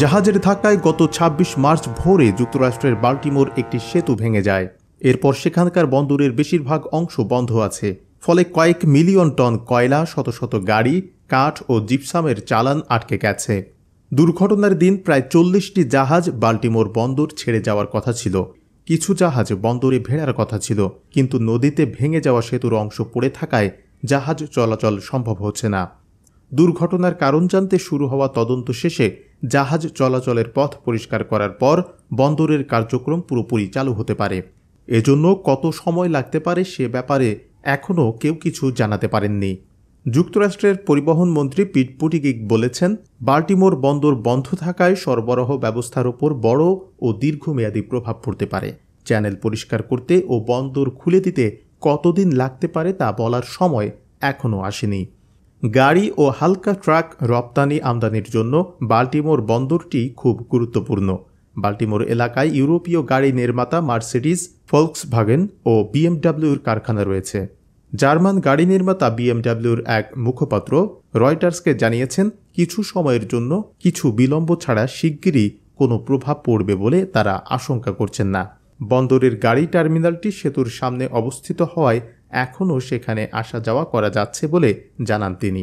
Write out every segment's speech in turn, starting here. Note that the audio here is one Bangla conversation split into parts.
জাহাজের ধাক্কায় গত ২৬ মার্চ ভোরে যুক্তরাষ্ট্রের বাল্টিমোর একটি সেতু ভেঙে যায় এরপর সেখানকার বন্দরের বেশিরভাগ অংশ বন্ধ আছে ফলে কয়েক মিলিয়ন টন কয়লা শত শত গাড়ি কাঠ ও জিপসামের চালান আটকে গেছে দুর্ঘটনার দিন প্রায় চল্লিশটি জাহাজ বাল্টিমোর বন্দর ছেড়ে যাওয়ার কথা ছিল কিছু জাহাজ বন্দরে ভেড়ার কথা ছিল কিন্তু নদীতে ভেঙে যাওয়া সেতুর অংশ পড়ে থাকায় জাহাজ চলাচল সম্ভব হচ্ছে না দুর্ঘটনার কারণ জানতে শুরু হওয়া তদন্ত শেষে জাহাজ চলাচলের পথ পরিষ্কার করার পর বন্দরের কার্যক্রম পুরোপুরি চালু হতে পারে এজন্য কত সময় লাগতে পারে সে ব্যাপারে এখনও কেউ কিছু জানাতে পারেননি যুক্তরাষ্ট্রের পরিবহন মন্ত্রী পিট পুটিগিক বলেছেন বাল্টিমোর বন্দর বন্ধ থাকায় সরবরাহ ব্যবস্থার ওপর বড় ও দীর্ঘমেয়াদী প্রভাব পড়তে পারে চ্যানেল পরিষ্কার করতে ও বন্দর খুলে দিতে কতদিন লাগতে পারে তা বলার সময় এখনও আসেনি গাড়ি ও হালকা ট্রাক রপ্তানি আমদানির জন্য বাল্টিমোর বন্দরটি খুব গুরুত্বপূর্ণ বাল্টিমোর এলাকায় ইউরোপীয় গাড়ি নির্মাতা মার্সিডিস ভাগেন ও বিএমডাব্লিউর কারখানা রয়েছে জার্মান গাড়ি নির্মাতা বিএমডাব্লিউর এক মুখপাত্র রয়টার্সকে জানিয়েছেন কিছু সময়ের জন্য কিছু বিলম্ব ছাড়া শিগগিরই কোনো প্রভাব পড়বে বলে তারা আশঙ্কা করছেন না বন্দরের গাড়ি টার্মিনালটি সেতুর সামনে অবস্থিত হওয়ায় এখনও সেখানে আসা যাওয়া করা যাচ্ছে বলে জানান তিনি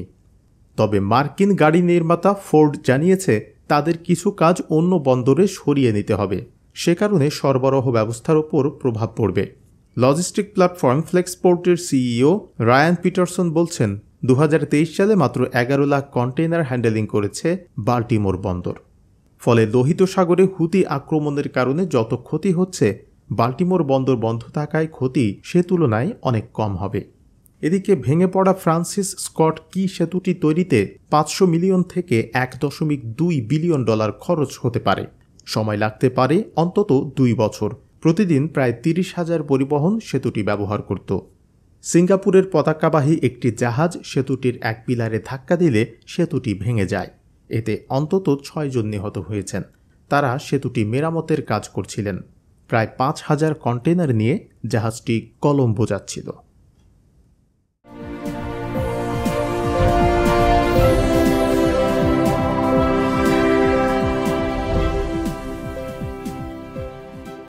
তবে মার্কিন গাড়ি নির্মাতা ফোর্ড জানিয়েছে তাদের কিছু কাজ অন্য বন্দরে সরিয়ে নিতে হবে সে কারণে সরবরাহ ব্যবস্থার ওপর প্রভাব পড়বে লজিস্টিক প্ল্যাটফর্ম ফ্লেক্সপোর্টের সিইও রায়ান পিটারসন বলছেন দু সালে মাত্র এগারো লাখ কন্টেইনার হ্যান্ডেলিং করেছে বাল্টিমোর বন্দর ফলে লোহিত সাগরে হুতি আক্রমণের কারণে যত ক্ষতি হচ্ছে বাল্টিমোর বন্দর বন্ধ থাকায় ক্ষতি সে তুলনায় অনেক কম হবে এদিকে ভেঙে পড়া ফ্রান্সিস স্কট কি সেতুটি তৈরিতে পাঁচশো মিলিয়ন থেকে এক দশমিক দুই বিলিয়ন ডলার খরচ হতে পারে সময় লাগতে পারে অন্তত দুই বছর প্রতিদিন প্রায় তিরিশ হাজার পরিবহন সেতুটি ব্যবহার করত সিঙ্গাপুরের পতাকাবাহী একটি জাহাজ সেতুটির এক পিলারে ধাক্কা দিলে সেতুটি ভেঙে যায় এতে অন্তত ছয়জন নিহত হয়েছেন তারা সেতুটি মেরামতের কাজ করছিলেন প্রায় পাঁচ হাজার কন্টেনার নিয়ে জাহাজটি কলম্বো যাচ্ছিল